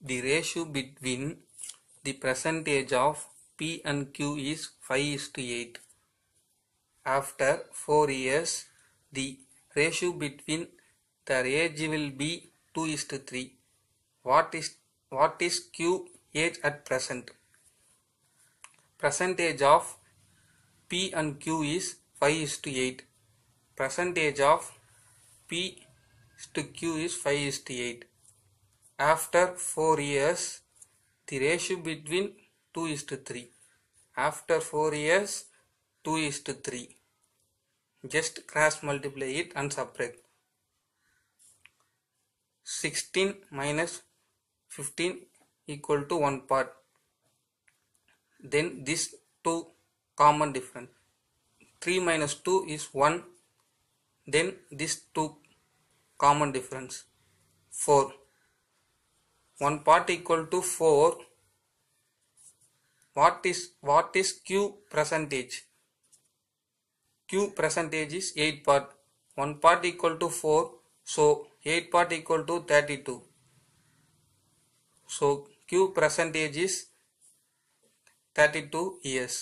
The ratio between the percentage of P and Q is 5 is to 8. After 4 years, the ratio between their age will be 2 is to 3. What is, what is Q age at present? Percentage of P and Q is 5 is to 8. Percentage of P to Q is 5 is to 8. After four years, the ratio between 2 is to 3. After 4 years, 2 is to 3. Just cross multiply it and subtract. 16 minus 15 equal to 1 part. Then this 2 common difference. 3 minus 2 is 1. Then this 2 common difference. 4. 1 part equal to 4 what is what is q percentage q percentage is 8 part 1 part equal to 4 so 8 part equal to 32 so q percentage is 32 years